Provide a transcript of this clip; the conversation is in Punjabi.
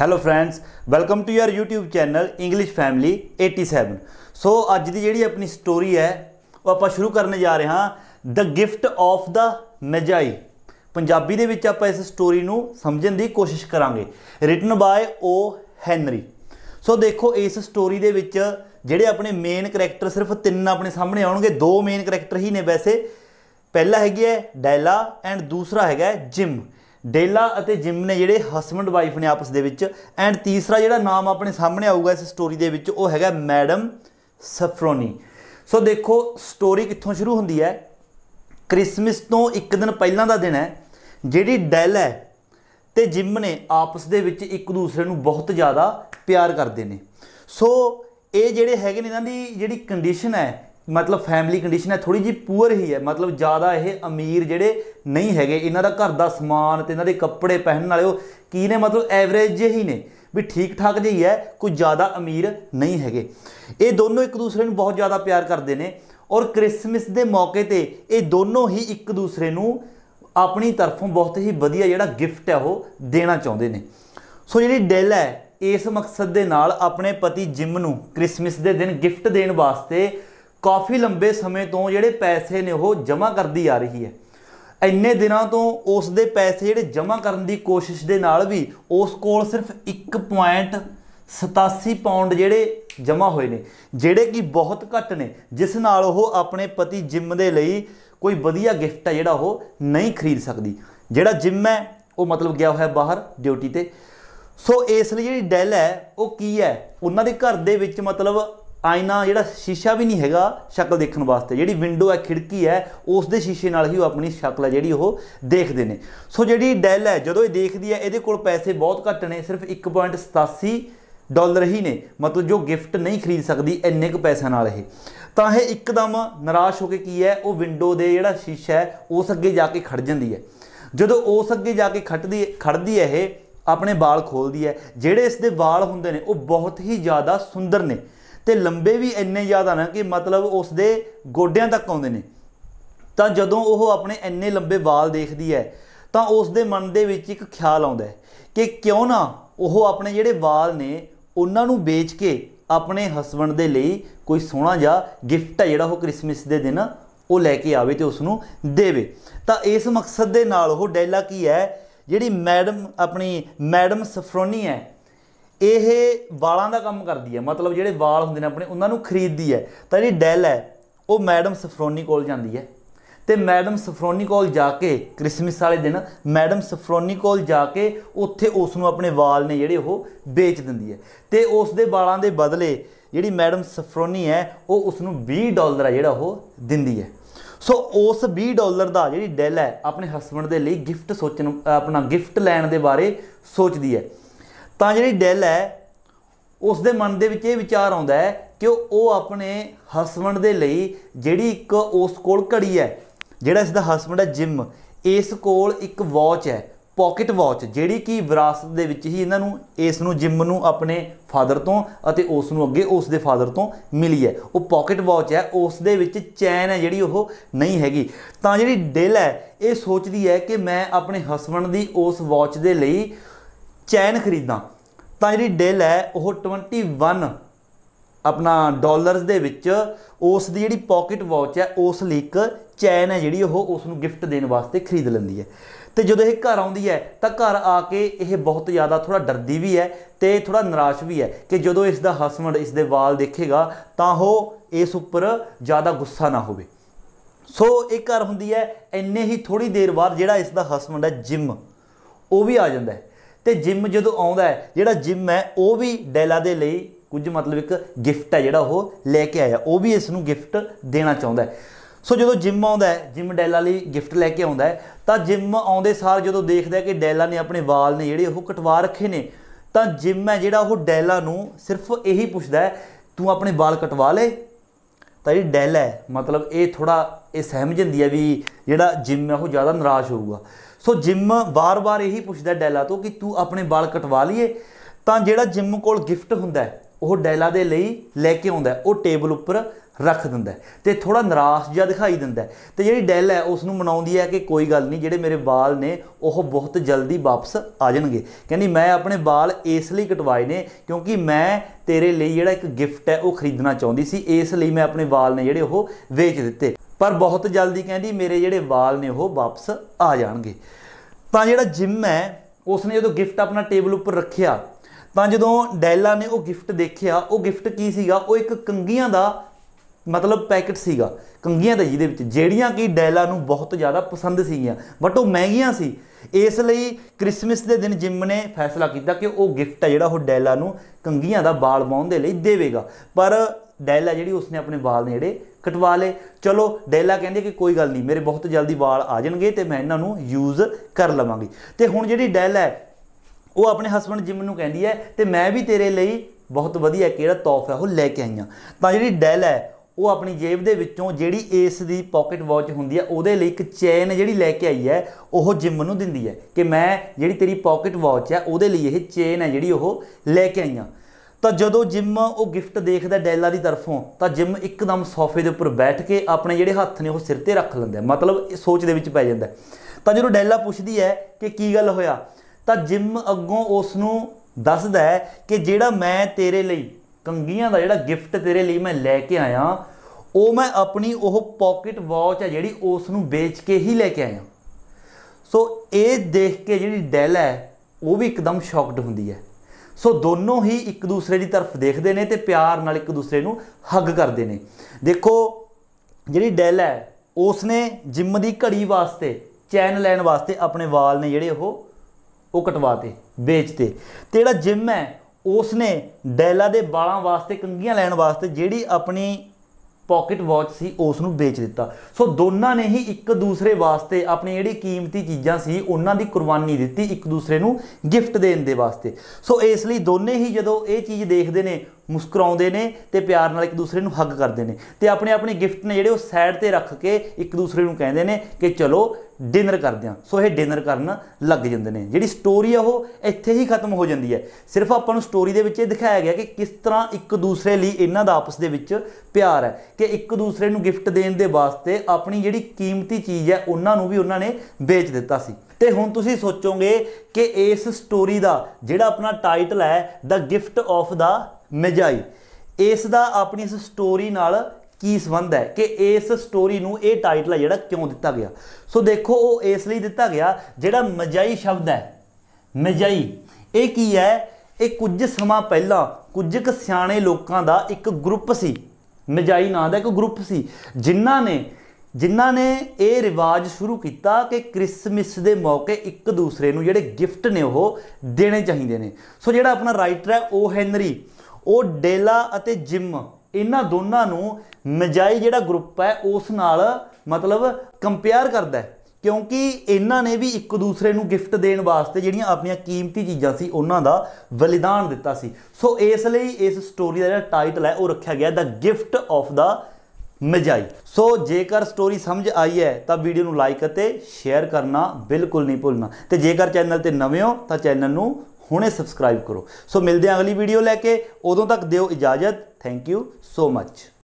hello friends welcome to your YouTube channel English family 87 so ਅੱਜ ਦੀ ਜਿਹੜੀ ਆਪਣੀ ਸਟੋਰੀ ਹੈ ਉਹ ਆਪਾਂ ਸ਼ੁਰੂ ਕਰਨ ਜਾ ਰਹੇ ਹਾਂ the gift of the Magi Punjabi ਦੇ ਵਿੱਚ ਆਪਾਂ ਇਸ ਸਟੋਰੀ ਨੂੰ ਸਮਝਣ ਦੀ ਕੋਸ਼ਿਸ਼ ਕਰਾਂਗੇ ਰਿਟਨ ਬਾय ਓ ਹੈਨਰੀ ਸੋ ਦੇਖੋ ਇਸ ਸਟੋਰੀ ਦੇ ਵਿੱਚ ਜਿਹੜੇ ਆਪਣੇ ਮੇਨ ਕੈਰੈਕਟਰ ਸਿਰਫ ਤਿੰਨ ਆਪਣੇ ਸਾਹਮਣੇ ਆਉਣਗੇ ਦੋ ਮੇਨ ਕੈਰੈਕਟਰ ਹੀ ਨੇ ਵੈਸੇ ਪਹਿਲਾ ਹੈਗਾ ਹੈ ਡੈਲਾ ਐਂਡ ਦੂਸਰਾ ਹੈਗਾ ਜਿਮ ਡੇਲਾ ਅਤੇ ਜਿਮ ਨੇ ਜਿਹੜੇ ਹਸਬੰਡ ਵਾਈਫ ਨੇ ਆਪਸ ਦੇ ਵਿੱਚ ਐਂਡ ਤੀਸਰਾ ਜਿਹੜਾ ਨਾਮ ਆਪਣੇ ਸਾਹਮਣੇ ਆਊਗਾ ਇਸ ਸਟੋਰੀ ਦੇ ਵਿੱਚ ਉਹ ਹੈਗਾ ਮੈਡਮ ਸਫਰੋਨੀ ਸੋ ਦੇਖੋ ਸਟੋਰੀ ਕਿੱਥੋਂ ਸ਼ੁਰੂ ਹੁੰਦੀ ਹੈ ਕ੍ਰਿਸਮਸ ਤੋਂ ਇੱਕ ਦਿਨ ਪਹਿਲਾਂ ਦਾ ਦਿਨ ਹੈ ਜਿਹੜੀ ਡੈਲ ਹੈ ਤੇ ਜਿਮ ਨੇ ਆਪਸ ਦੇ ਵਿੱਚ ਇੱਕ ਦੂਸਰੇ ਨੂੰ ਬਹੁਤ ਜ਼ਿਆਦਾ ਪਿਆਰ ਕਰਦੇ ਨੇ ਸੋ ਇਹ ਜਿਹੜੇ ਹੈਗੇ ਨੇ ਇਹਨਾਂ ਦੀ ਜਿਹੜੀ ਕੰਡੀਸ਼ਨ ਹੈ ਮਤਲਬ ਫੈਮਿਲੀ ਕੰਡੀਸ਼ਨ ਹੈ ਥੋੜੀ ਜੀ ਪੂਅਰ ਹੀ ਹੈ ਮਤਲਬ ਜ਼ਿਆਦਾ ਇਹ ਅਮੀਰ ਜਿਹੜੇ ਨਹੀਂ ਹੈਗੇ ਇਹਨਾਂ ਦਾ ਘਰ ਦਾ ਸਮਾਨ ਤੇ ਇਹਨਾਂ ਦੇ ਕੱਪੜੇ ਪਹਿਨਣ ਵਾਲਿਓ ਕੀ ਨੇ ਮਤਲਬ ਐਵਰੇਜ ਜਿਹੇ ਹੀ ਨੇ ਵੀ ਠੀਕ ਠਾਕ ਜਿਹੀ ਹੈ ਕੋਈ ਜ਼ਿਆਦਾ ਅਮੀਰ ਨਹੀਂ ਹੈਗੇ ਇਹ ਦੋਨੋਂ ਇੱਕ ਦੂਸਰੇ ਨੂੰ ਬਹੁਤ ਜ਼ਿਆਦਾ ਪਿਆਰ ਕਰਦੇ ਨੇ ਔਰ 크리스마ਸ ਦੇ ਮੌਕੇ ਤੇ ਇਹ ਦੋਨੋਂ ਹੀ ਇੱਕ ਦੂਸਰੇ ਨੂੰ ਆਪਣੀ ਤਰਫੋਂ ਬਹੁਤ ਹੀ ਵਧੀਆ ਜਿਹੜਾ ਗਿਫਟ ਹੈ ਉਹ ਦੇਣਾ ਚਾਹੁੰਦੇ ਨੇ ਸੋ ਜਿਹੜੀ ਡੈਲ ਹੈ ਇਸ ਮਕਸਦ ਦੇ ਨਾਲ ਆਪਣੇ ਪਤੀ ਜਿਮ ਨੂੰ 크리스마ਸ ਦੇ ਦਿਨ ਗਿਫਟ ਦੇਣ ਵਾਸਤੇ ਕਾਫੀ ਲੰਬੇ ਸਮੇਂ ਤੋਂ ਜਿਹੜੇ ਪੈਸੇ ਨੇ ਉਹ ਜਮ੍ਹਾਂ ਕਰਦੀ ਆ ਰਹੀ ਹੈ ਇੰਨੇ ਦਿਨਾਂ ਤੋਂ ਉਸ ਦੇ ਪੈਸੇ ਜਿਹੜੇ ਜਮ੍ਹਾਂ ਕਰਨ ਦੀ ਕੋਸ਼ਿਸ਼ ਦੇ ਨਾਲ ਵੀ ਉਸ ਕੋਲ ਸਿਰਫ 1.87 ਪਾਉਂਡ ਜਿਹੜੇ ਜਮ੍ਹਾਂ ਹੋਏ ਨੇ ਜਿਹੜੇ ਕਿ ਬਹੁਤ ਘੱਟ ਨੇ ਜਿਸ ਨਾਲ ਉਹ ਆਪਣੇ ਪਤੀ ਜਿਮ ਦੇ ਲਈ ਕੋਈ ਵਧੀਆ ਗਿਫਟ ਹੈ ਜਿਹੜਾ ਉਹ ਨਹੀਂ ਖਰੀਦ ਸਕਦੀ ਜਿਹੜਾ ਜਿਮ ਹੈ ਉਹ ਮਤਲਬ ਗਿਆ ਹੋਇਆ ਬਾਹਰ ਡਿਊਟੀ ਤੇ ਸੋ ਇਸ ਲਈ ਜਿਹੜੀ ਡੈਲ ਹੈ ਉਹ ਕੀ ਹੈ ਉਹਨਾਂ ਦੇ ਘਰ ਦੇ ਵਿੱਚ ਮਤਲਬ ਆਇਨਾ ਜਿਹੜਾ ਸ਼ੀਸ਼ਾ ਵੀ ਨਹੀਂ ਹੈਗਾ ਸ਼ਕਲ ਦੇਖਣ ਵਾਸਤੇ ਜਿਹੜੀ ਵਿੰਡੋ ਹੈ ਖਿੜਕੀ ਹੈ ਉਸ ਦੇ ਸ਼ੀਸ਼ੇ ਨਾਲ ਹੀ ਉਹ ਆਪਣੀ ਸ਼ਕਲ ਹੈ ਜਿਹੜੀ ਉਹ ਦੇਖਦੇ ਨੇ ਸੋ ਜਿਹੜੀ ਡੈਲ ਹੈ ਜਦੋਂ ਇਹ ਦੇਖਦੀ ਹੈ ਇਹਦੇ ਕੋਲ ਪੈਸੇ ਬਹੁਤ ਘੱਟ ਨੇ ਸਿਰਫ 1.87 ਡਾਲਰ ਹੀ ਨੇ ਮਤਲਬ ਜੋ ਗਿਫਟ ਨਹੀਂ ਖਰੀਦ ਸਕਦੀ ਇੰਨੇ ਕੁ ਪੈਸਿਆਂ ਨਾਲ ਇਹ ਤਾਂ ਇਹ ਇੱਕਦਮ ਨਿਰਾਸ਼ ਹੋ ਕੇ ਕੀ ਹੈ ਉਹ ਵਿੰਡੋ ਦੇ ਜਿਹੜਾ ਸ਼ੀਸ਼ਾ ਹੈ ਉਸ ਅੱਗੇ ਜਾ ਕੇ ਖੜ ਜਾਂਦੀ ਹੈ ਜਦੋਂ ਉਸ ਅੱਗੇ ਜਾ ਕੇ ਖੜਦੀ ਖੜਦੀ ਹੈ ਇਹ ਆਪਣੇ ਵਾਲ ਖੋਲਦੀ ਹੈ ਜਿਹੜੇ ਇਸ ਦੇ ਵਾਲ ਹੁੰਦੇ ਨੇ ਉਹ ਬਹੁਤ ਹੀ ਜ਼ਿਆਦਾ ਸੁੰਦਰ ਨੇ ਤੇ ਲੰਬੇ ਵੀ ਇੰਨੇ ਜ਼ਿਆਦਾ ਨਾ ਕਿ ਮਤਲਬ ਉਸ ਦੇ ਗੋਡਿਆਂ ਤੱਕ ਆਉਂਦੇ ਨੇ ਤਾਂ ਜਦੋਂ ਉਹ ਆਪਣੇ ਇੰਨੇ ਲੰਬੇ ਵਾਲ ਦੇਖਦੀ ਹੈ ਤਾਂ ਉਸ ਦੇ ਮਨ ਦੇ ਵਿੱਚ ਇੱਕ ਖਿਆਲ ਆਉਂਦਾ ਹੈ ਕਿ ਕਿਉਂ ਨਾ ਉਹ ਆਪਣੇ ਜਿਹੜੇ ਵਾਲ ਨੇ ਉਹਨਾਂ ਨੂੰ ਵੇਚ ਕੇ ਆਪਣੇ ਹਸਬੰਡ ਦੇ ਲਈ ਕੋਈ ਸੋਹਣਾ ਜਿਹਾ ਗਿਫਟ ਹੈ ਜਿਹੜਾ ਉਹ 크리스마ਸ ਦੇ ਦਿਨ ਉਹ ਲੈ ਕੇ ਆਵੇ ਤੇ ਉਸ ਨੂੰ ਦੇਵੇ ਤਾਂ ਇਸ ਮਕਸਦ ਦੇ ਨਾਲ ਉਹ ਡੈਲਾ ਕੀ ਹੈ ਜਿਹੜੀ ਮੈਡਮ ਆਪਣੀ ਮੈਡਮ ਸਫਰੋਨੀ ਹੈ ਇਹ ਵਾਲਾਂ ਦਾ ਕੰਮ ਕਰਦੀ ਹੈ ਮਤਲਬ ਜਿਹੜੇ ਵਾਲ ਹੁੰਦੇ ਨੇ ਆਪਣੇ ਉਹਨਾਂ ਨੂੰ ਖਰੀਦਦੀ ਹੈ ਤਾਂ ਜਿਹੜੀ ਡੈਲ ਹੈ ਉਹ ਮੈਡਮ ਸਫਰੋਨੀ ਕੋਲ ਜਾਂਦੀ ਹੈ ਤੇ ਮੈਡਮ ਸਫਰੋਨੀ ਕੋਲ ਜਾ ਕੇ 크리스마ਸ ਵਾਲੇ ਦਿਨ ਮੈਡਮ ਸਫਰੋਨੀ ਕੋਲ ਜਾ ਕੇ ਉੱਥੇ ਉਸ ਨੂੰ ਆਪਣੇ ਵਾਲ ਨੇ ਜਿਹੜੇ ਉਹ ਵੇਚ ਦਿੰਦੀ ਹੈ ਤੇ ਉਸ ਦੇ ਵਾਲਾਂ ਦੇ ਬਦਲੇ ਜਿਹੜੀ ਮੈਡਮ ਸਫਰੋਨੀ ਹੈ ਉਹ ਉਸ ਨੂੰ 20 ਡਾਲਰ ਆ ਜਿਹੜਾ ਉਹ ਦਿੰਦੀ ਹੈ ਸੋ ਉਸ 20 ਡਾਲਰ ਦਾ ਜਿਹੜੀ ਡੈਲ ਹੈ ਆਪਣੇ ਹਸਬੰਡ ਦੇ ਲਈ ਗਿਫਟ ਸੋਚਣ ਆਪਣਾ ਗਿਫਟ ਲੈਣ ਦੇ ਬਾਰੇ ਸੋਚਦੀ ਹੈ ਤਾਂ ਜਿਹੜੀ ਡੈਲ ਹੈ ਉਸ ਦੇ ਮਨ ਦੇ ਵਿੱਚ ਇਹ ਵਿਚਾਰ ਆਉਂਦਾ ਹੈ ਕਿ ਉਹ ਆਪਣੇ ਹਸਬੰਡ ਦੇ ਲਈ ਜਿਹੜੀ ਇੱਕ ਉਸ ਕੋਲ ਘੜੀ ਹੈ ਜਿਹੜਾ ਇਸ ਦਾ ਹਸਬੰਡ ਹੈ ਜਿਮ ਇਸ ਕੋਲ ਇੱਕ ਵਾਚ ਹੈ ਪਾਕਟ ਵਾਚ ਜਿਹੜੀ ਕਿ ਵਿਰਾਸਤ ਦੇ ਵਿੱਚ ਹੀ ਇਹਨਾਂ ਨੂੰ ਇਸ ਨੂੰ ਜਿਮ ਨੂੰ ਆਪਣੇ ਫਾਦਰ ਤੋਂ ਅਤੇ ਉਸ ਨੂੰ ਅੱਗੇ ਉਸ ਦੇ ਫਾਦਰ ਤੋਂ ਮਿਲੀ ਹੈ ਉਹ ਪਾਕਟ ਵਾਚ ਹੈ ਉਸ ਦੇ ਵਿੱਚ ਚੈਨ ਹੈ ਜਿਹੜੀ ਉਹ ਨਹੀਂ ਹੈਗੀ ਤਾਂ ਜਿਹੜੀ ਡੈਲ ਹੈ ਇਹ ਸੋਚਦੀ ਹੈ ਕਿ ਮੈਂ ਆਪਣੇ ਹਸਬੰਡ ਦੀ ਉਸ ਵਾਚ ਦੇ ਲਈ ਚੈਨ ਖਰੀਦਾਂ ਤਾਂ ਜਿਹੜੀ ਡੇਲ ਹੈ ਉਹ 21 ਆਪਣਾ ਡਾਲਰਸ ਦੇ ਵਿੱਚ ਉਸ ਦੀ ਜਿਹੜੀ ਪਾਕਟ ਵਾਚ ਹੈ ਉਸ ਲਈ ਇੱਕ ਚੈਨ ਹੈ ਜਿਹੜੀ ਉਹ ਉਸ ਨੂੰ ਗਿਫਟ ਦੇਣ ਵਾਸਤੇ ਖਰੀਦ ਲੈਂਦੀ ਹੈ ਤੇ ਜਦੋਂ ਇਹ ਘਰ ਆਉਂਦੀ ਹੈ ਤਾਂ ਘਰ ਆ ਕੇ ਇਹ ਬਹੁਤ ਜ਼ਿਆਦਾ ਥੋੜਾ ਡਰਦੀ ਵੀ ਹੈ ਤੇ ਥੋੜਾ ਨਿਰਾਸ਼ ਵੀ ਹੈ ਕਿ ਜਦੋਂ ਇਸ ਦਾ ਹਸਬੰਡ ਇਸ ਦੇ ਵਾਲ ਦੇਖੇਗਾ ਤਾਂ ਉਹ ਇਸ ਉੱਪਰ ਜ਼ਿਆਦਾ ਗੁੱਸਾ ਨਾ ਹੋਵੇ ਸੋ ਇਹ ਘਰ ਹੁੰਦੀ ਹੈ ਇੰਨੇ ਹੀ ਥੋੜੀ ਦੇਰ ਬਾਅਦ ਜਿਹੜਾ ਇਸ ਦਾ ਹਸਬੰਡ ਹੈ ਜਿਮ ਉਹ ਵੀ ਆ ਜਾਂਦਾ ਹੈ ਤੇ ਜਿਮ ਜਦੋਂ ਆਉਂਦਾ ਜਿਹੜਾ ਜਿਮ ਹੈ ਉਹ ਵੀ ਡੈਲਾ ਦੇ ਲਈ ਕੁਝ ਮਤਲਬ ਇੱਕ ਗਿਫਟ ਹੈ ਜਿਹੜਾ ਉਹ ਲੈ ਕੇ ਆਇਆ ਉਹ ਵੀ ਇਸ ਨੂੰ ਗਿਫਟ ਦੇਣਾ ਚਾਹੁੰਦਾ ਹੈ ਸੋ ਜਦੋਂ ਜਿਮ ਆਉਂਦਾ ਹੈ ਜਿਮ ਡੈਲਾ ਲਈ ਗਿਫਟ ਲੈ ਕੇ ਆਉਂਦਾ ਹੈ ਤਾਂ ਜਿਮ ਆਉਂਦੇ ਸਾਰ ਜਦੋਂ ਦੇਖਦਾ ਕਿ ਡੈਲਾ ਨੇ ਆਪਣੇ ਵਾਲ ਨੇ ਜਿਹੜੇ ਉਹ ਕਟਵਾ ਰੱਖੇ ਨੇ ਤਾਂ ਜਿਮ ਹੈ ਜਿਹੜਾ ਉਹ ਡੈਲਾ ਨੂੰ ਸਿਰਫ ਇਹੀ ਪੁੱਛਦਾ ਹੈ ਤੂੰ ਆਪਣੇ ਵਾਲ ਕਟਵਾ ਲੇ ਤਾਂ ਇਹ ਡੈਲਾ ਹੈ ਮਤਲਬ ਇਹ ਥੋੜਾ ਇਹ ਸਹਿਮ ਜਾਂਦੀ ਹੈ ਵੀ ਜਿਹੜਾ ਜਿਮ ਹੈ ਉਹ ਜ਼ਿਆਦਾ ਨਰਾਸ਼ ਹੋਊਗਾ ਸੋ ਜਿਮ ਵਾਰ-ਵਾਰ ਇਹੀ ਪੁੱਛਦਾ ਡੈਲਾ ਤੋਂ ਕਿ ਤੂੰ ਆਪਣੇ ਵਾਲ ਕਟਵਾ ਲਈਏ ਤਾਂ ਜਿਹੜਾ ਜਿਮ ਕੋਲ ਗਿਫਟ ਹੁੰਦਾ ਉਹ ਡੈਲਾ ਦੇ ਲਈ ਲੈ ਕੇ ਆਉਂਦਾ ਉਹ ਟੇਬਲ ਉੱਪਰ ਰੱਖ ਦਿੰਦਾ ਤੇ ਥੋੜਾ ਨਿਰਾਸ਼ ਜਿਹਾ ਦਿਖਾਈ ਦਿੰਦਾ ਤੇ ਜਿਹੜੀ ਡੈਲ ਹੈ ਉਸ ਨੂੰ ਮਨਾਉਂਦੀ ਹੈ ਕਿ ਕੋਈ ਗੱਲ ਨਹੀਂ ਜਿਹੜੇ ਮੇਰੇ ਵਾਲ ਨੇ ਉਹ ਬਹੁਤ ਜਲਦੀ ਵਾਪਸ ਆ ਜਾਣਗੇ ਕਹਿੰਦੀ ਮੈਂ ਆਪਣੇ ਵਾਲ ਇਸ ਲਈ ਕਟਵਾਏ ਨੇ ਕਿਉਂਕਿ ਮੈਂ ਤੇਰੇ ਲਈ ਜਿਹੜਾ ਇੱਕ ਗਿਫਟ ਹੈ ਉਹ ਖਰੀਦਣਾ ਚਾਹੁੰਦੀ ਸੀ ਇਸ ਲਈ ਮੈਂ ਆਪਣੇ ਵਾਲ ਨੇ ਜਿਹੜੇ ਉਹ ਵੇਚ ਦਿੱਤੇ ਪਰ ਬਹੁਤ ਜਲਦੀ ਕਹਿੰਦੀ ਮੇਰੇ ਜਿਹੜੇ ਵਾਲ ਨੇ ਉਹ ਵਾਪਸ ਆ ਜਾਣਗੇ ਤਾਂ ਜਿਹੜਾ ਜਿਮ ਹੈ ਉਸਨੇ ਜਦੋਂ ਗਿਫਟ ਆਪਣਾ ਟੇਬਲ ਉੱਪਰ ਰੱਖਿਆ ਤਾਂ ਜਦੋਂ ਡੈਲਾ ਨੇ ਉਹ ਗਿਫਟ ਦੇਖਿਆ ਉਹ ਗਿਫਟ ਕੀ ਸੀਗਾ ਉਹ ਇੱਕ ਕੰਗੀਆਂ ਦਾ ਮਤਲਬ ਪੈਕਟ ਸੀਗਾ ਕੰਗੀਆਂ ਦਾ ਜਿਹਦੇ ਵਿੱਚ ਜਿਹੜੀਆਂ ਕਿ ਡੈਲਾ ਨੂੰ ਬਹੁਤ ਜ਼ਿਆਦਾ ਪਸੰਦ ਸੀਗੀਆਂ ਬਟ ਉਹ ਮਹਿੰਗੀਆਂ ਸੀ ਇਸ ਲਈ 크리스마ਸ ਦੇ ਦਿਨ ਜਿਮ ਨੇ ਫੈਸਲਾ ਕੀਤਾ ਕਿ ਉਹ ਗਿਫਟ ਹੈ ਜਿਹੜਾ ਉਹ ਡੈਲਾ ਨੂੰ ਕੰਗੀਆਂ ਦਾ ਵਾਲ ਵਾਉਣ ਦੇ ਲਈ ਦੇਵੇਗਾ ਪਰ ਡੈਲਾ ਜਿਹੜੀ ਉਸਨੇ ਆਪਣੇ ਵਾਲ ਨੇ ਜਿਹੜੇ ਕਟਵਾ ਲਏ ਚਲੋ ਡੈਲਾ ਕਹਿੰਦੀ ਕਿ ਕੋਈ ਗੱਲ ਨਹੀਂ ਮੇਰੇ ਬਹੁਤ ਜਲਦੀ ਵਾਲ ਆ ਜਾਣਗੇ ਤੇ ਮੈਂ ਇਹਨਾਂ ਨੂੰ ਯੂਜ਼ ਕਰ ਲਵਾਂਗੀ ਤੇ ਹੁਣ ਜਿਹੜੀ ਡੈਲਾ ਹੈ ਉਹ ਆਪਣੇ ਹਸਬੰਡ ਜਿਮ ਨੂੰ ਕਹਿੰਦੀ ਹੈ ਤੇ ਮੈਂ ਵੀ ਤੇਰੇ ਲਈ ਬਹੁਤ ਵਧੀਆ ਕਿਹੜਾ ਤੋਹਫਾ ਉਹ ਲੈ ਕੇ ਆਈਆਂ ਤਾਂ ਜਿਹੜੀ ਡੈਲ ਹੈ ਉਹ ਆਪਣੀ ਜੇਬ ਦੇ ਵਿੱਚੋਂ ਜਿਹੜੀ ਏਸ ਦੀ ਪਾਕਟ ਵਾਚ ਹੁੰਦੀ ਹੈ ਉਹਦੇ ਲਈ ਇੱਕ ਚੈਨ ਜਿਹੜੀ ਲੈ ਕੇ ਆਈ ਹੈ ਉਹ ਜਿਮ ਨੂੰ ਦਿੰਦੀ ਹੈ ਕਿ ਮੈਂ ਜਿਹੜੀ ਤੇਰੀ ਪਾਕਟ ਵਾਚ ਹੈ ਉਹਦੇ ਲਈ ਇਹ ਚੈਨ ਹੈ ਜਿਹੜੀ ਉਹ ਲੈ ਕੇ ਆਈਆਂ ਤਾਂ ਜਦੋਂ ਜਿਮ ਉਹ ਗਿਫਟ ਦੇਖਦਾ ਡੈਲਾ ਦੀ ਤਰਫੋਂ ਤਾਂ ਜਿਮ ਇੱਕਦਮ ਸੋਫੇ ਦੇ ਉੱਪਰ ਬੈਠ ਕੇ ਆਪਣੇ ਜਿਹੜੇ ਹੱਥ ਨੇ ਉਹ ਸਿਰ ਤੇ ਰੱਖ ਲੈਂਦਾ ਮਤਲਬ ਸੋਚ ਦੇ ਵਿੱਚ ਪੈ ਜਾਂਦਾ ਤਾਂ ਜਦੋਂ ਡੈਲਾ ਪੁੱਛਦੀ ਹੈ ਕਿ ਕੀ ਗੱਲ ਹੋਇਆ ਤਾਂ ਜਿਮ ਅੱਗੋਂ ਉਸ ਨੂੰ ਦੱਸਦਾ ਹੈ ਕਿ ਜਿਹੜਾ ਮੈਂ ਤੇਰੇ ਲਈ ਕੰਗੀਆਂ ਦਾ ਜਿਹੜਾ ਗਿਫਟ ਤੇਰੇ ਲਈ ਮੈਂ ਲੈ ਕੇ ਆਇਆ ਉਹ ਮੈਂ ਆਪਣੀ ਉਹ ਪਾਕਟ ਵਾਚ ਹੈ ਜਿਹੜੀ ਉਸ ਨੂੰ ਵੇਚ ਕੇ ਹੀ ਲੈ ਕੇ ਆਇਆ ਸੋ ਇਹ ਦੇਖ ਕੇ ਜਿਹੜੀ ਡੈਲ ਹੈ ਉਹ ਵੀ ਇੱਕਦਮ ਸ਼ੌਕਡ ਹੁੰਦੀ ਹੈ ਸੋ ਦੋਨੋਂ ਹੀ ਇੱਕ ਦੂਸਰੇ ਦੀ ਤਰਫ ਦੇਖਦੇ ਨੇ ਤੇ ਪਿਆਰ ਨਾਲ ਇੱਕ ਦੂਸਰੇ ਨੂੰ ਹੱਗ ਕਰਦੇ ਨੇ ਦੇਖੋ ਜਿਹੜੀ ਡੈਲ ਹੈ ਉਸ ਨੇ ਜਿੰਮ ਦੀ ਘੜੀ ਵਾਸਤੇ ਚੈਨ ਲੈਣ ਵਾਸਤੇ ਆਪਣੇ ਵਾਲ ਨੇ ਜਿਹੜੇ ਉਹ ਉਹ ਕਟਵਾਤੇ ਵੇਚਤੇ ਤੇ ਜਿਹੜਾ ਜਿਮ ਹੈ ਉਸਨੇ ਡੈਲਾ ਦੇ ਵਾਲਾਂ ਵਾਸਤੇ ਕੰਗੀਆਂ ਲੈਣ ਵਾਸਤੇ ਜਿਹੜੀ ਆਪਣੀ ਪਾਕਟ ਵਾਚ ਸੀ ਉਸ ਨੂੰ ਵੇਚ ਦਿੱਤਾ ਸੋ ਦੋਨਾਂ ਨੇ ਹੀ ਇੱਕ ਦੂਸਰੇ ਵਾਸਤੇ ਆਪਣੀ ਜਿਹੜੀ ਕੀਮਤੀ ਚੀਜ਼ਾਂ ਸੀ ਉਹਨਾਂ ਦੀ ਕੁਰਬਾਨੀ ਦਿੱਤੀ ਇੱਕ ਦੂਸਰੇ ਨੂੰ ਗਿਫਟ ਦੇਣ ਦੇ ਵਾਸਤੇ ਸੋ ਇਸ ਲਈ ਦੋਨੇ ਹੀ ਜਦੋਂ ਇਹ ਚੀਜ਼ ਦੇਖਦੇ ਨੇ ਮੁਸਕਰਾਉਂਦੇ ਨੇ ਤੇ ਪਿਆਰ ਨਾਲ ਇੱਕ ਦੂਸਰੇ ਨੂੰ ਹੱਗ ਕਰਦੇ ਨੇ ਤੇ ਆਪਣੇ ਆਪਣੇ ਗਿਫਟ ਨੇ ਜਿਹੜੇ ਉਹ ਸਾਈਡ ਤੇ ਰੱਖ ਕੇ ਇੱਕ ਦੂਸਰੇ ਨੂੰ ਕਹਿੰਦੇ ਨੇ ਕਿ ਚਲੋ ਡਿਨਰ ਕਰਦੇ ਆ ਸੋ ਇਹ ਡਿਨਰ ਕਰਨ ਲੱਗ ਜਾਂਦੇ ਨੇ ਜਿਹੜੀ ਸਟੋਰੀ ਆ ਉਹ ਇੱਥੇ ਹੀ ਖਤਮ ਹੋ ਜਾਂਦੀ ਹੈ ਸਿਰਫ ਆਪਾਂ ਨੂੰ ਸਟੋਰੀ ਦੇ ਵਿੱਚ ਇਹ ਦਿਖਾਇਆ ਗਿਆ ਕਿ ਕਿਸ ਤਰ੍ਹਾਂ ਇੱਕ ਦੂਸਰੇ ਲਈ ਇਹਨਾਂ ਦਾ ਆਪਸ ਦੇ ਵਿੱਚ ਪਿਆਰ ਹੈ ਕਿ ਇੱਕ ਦੂਸਰੇ ਨੂੰ ਗਿਫਟ ਦੇਣ ਦੇ ਵਾਸਤੇ ਆਪਣੀ ਜਿਹੜੀ ਕੀਮਤੀ ਚੀਜ਼ ਹੈ ਉਹਨਾਂ ਨੂੰ ਵੀ ਉਹਨਾਂ ਨੇ ਵੇਚ ਦਿੱਤਾ ਸੀ ਤੇ ਹੁਣ ਤੁਸੀਂ ਸੋਚੋਗੇ ਕਿ ਇਸ ਸਟੋਰੀ ਦਾ ਜਿਹੜਾ ਆਪਣਾ ਟਾਈਟਲ ਹੈ ਦਾ ਗਿਫਟ ਆਫ ਦਾ ਮਜਾਈ ਇਸ ਦਾ ਆਪਣੀ ਇਸ ਸਟੋਰੀ ਨਾਲ ਕੀ ਸੰਬੰਧ ਹੈ ਕਿ ਇਸ ਸਟੋਰੀ ਨੂੰ ਇਹ ਟਾਈਟਲ ਹੈ ਜਿਹੜਾ ਕਿਉਂ ਦਿੱਤਾ ਗਿਆ ਸੋ ਦੇਖੋ ਉਹ ਇਸ ਲਈ ਦਿੱਤਾ ਗਿਆ ਜਿਹੜਾ ਮਜਾਈ ਸ਼ਬਦ ਹੈ ਮਜਾਈ ਇਹ ਕੀ ਹੈ ਇਹ ਕੁਝ ਸਮਾਂ ਪਹਿਲਾਂ ਕੁਝ ਕੁ ਸਿਆਣੇ ਲੋਕਾਂ ਦਾ ਇੱਕ ਗਰੁੱਪ ਸੀ ਮਜਾਈ ਨਾਂ ਦਾ ਇੱਕ ਗਰੁੱਪ ਸੀ ਜਿਨ੍ਹਾਂ ਨੇ ਜਿਨ੍ਹਾਂ ਨੇ ਇਹ ਰਿਵਾਜ ਸ਼ੁਰੂ ਕੀਤਾ ਕਿ 크리스마ਸ ਦੇ ਮੌਕੇ ਇੱਕ ਦੂਸਰੇ ਨੂੰ ਜਿਹੜੇ ਗਿਫਟ ਨੇ ਉਹ ਦੇਣੇ ਚਾਹੀਦੇ ਨੇ ਸੋ ਜਿਹੜਾ ਆਪਣਾ ਰਾਈਟਰ ਹੈ ਉਹ ਹੈਨਰੀ ਉਹ ਡੇਲਾ ਅਤੇ ਜਿਮ ਇਹਨਾਂ ਦੋਨਾਂ ਨੂੰ ਮਜਾਈ ਜਿਹੜਾ ਗਰੁੱਪ ਹੈ ਉਸ ਨਾਲ ਮਤਲਬ ਕੰਪੇਅਰ ਕਰਦਾ ਹੈ ਕਿਉਂਕਿ ਇਹਨਾਂ ਨੇ ਵੀ ਇੱਕ ਦੂਸਰੇ ਨੂੰ ਗਿਫਟ ਦੇਣ ਵਾਸਤੇ ਜਿਹੜੀਆਂ ਆਪਣੀਆਂ ਕੀਮਤੀ ਚੀਜ਼ਾਂ ਸੀ ਉਹਨਾਂ ਦਾ ਬਲੀਦਾਨ ਦਿੱਤਾ ਸੀ ਸੋ ਇਸ ਲਈ ਇਸ ਸਟੋਰੀ ਦਾ ਜਿਹੜਾ ਟਾਈਟਲ ਹੈ ਉਹ ਰੱਖਿਆ ਗਿਆ ਦਾ ਗਿਫਟ ਆਫ ਦਾ ਮਜਾਈ ਸੋ ਜੇਕਰ ਸਟੋਰੀ ਸਮਝ ਆਈ ਹੈ ਤਾਂ ਵੀਡੀਓ ਨੂੰ ਲਾਈਕ ਅਤੇ ਸ਼ੇਅਰ ਕਰਨਾ ਬਿਲਕੁਲ ਨਹੀਂ ਭੁੱਲਣਾ ਤੇ ਜੇਕਰ ਚੈਨਲ ਤੇ ਨਵੇਂ ਹੋ ਤਾਂ ਚੈਨਲ ਨੂੰ ਹੁਣੇ ਸਬਸਕ੍ਰਾਈਬ ਕਰੋ ਸੋ ਮਿਲਦੇ ਹਾਂ ਅਗਲੀ ਵੀਡੀਓ ਲੈ ਕੇ ਉਦੋਂ ਤੱਕ ਦਿਓ ਇਜਾਜ਼ਤ ਥੈਂਕ ਯੂ ਸੋ ਮੱਚ